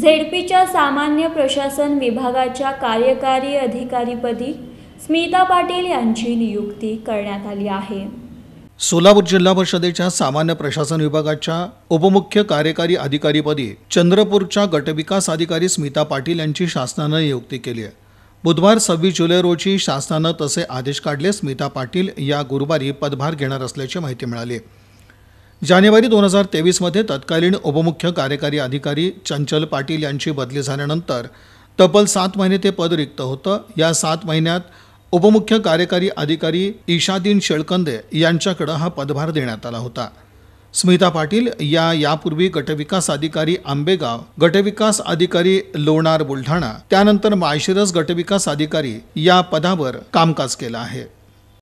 झेडपीच्या सामान्य प्रशासन विभागाच्या कार्यकारी अधिकारीपदी स्मिता पाटील यांची नियुक्ती करण्यात आली आहे सोलापूर जिल्हा परिषदेच्या सामान्य प्रशासन विभागाच्या उपमुख्य कार्यकारी अधिकारीपदी चंद्रपूरच्या गटविकास अधिकारी स्मिता पाटील यांची शासनानं नियुक्ती केली आहे बुधवार सव्वीस जुलै रोजी शासनानं तसे आदेश काढले स्मिता पाटील या गुरुवारी पदभार घेणार असल्याची माहिती मिळाली जानेवारी दोन हजार तेवीसमध्ये तत्कालीन उपमुख्य कार्यकारी अधिकारी चंचल पाटील यांची बदली झाल्यानंतर तब्बल सात महिने ते पद रिक्त होतं या सात महिन्यात उपमुख्य कार्यकारी अधिकारी ईशादीन शेळकंदे यांच्याकडं हा पदभार देण्यात आला होता स्मिता पाटील या यापूर्वी गटविकास अधिकारी आंबेगाव गटविकास अधिकारी लोणार बुलढाणा त्यानंतर माळशिरस गटविकास अधिकारी या पदावर कामकाज केलं आहे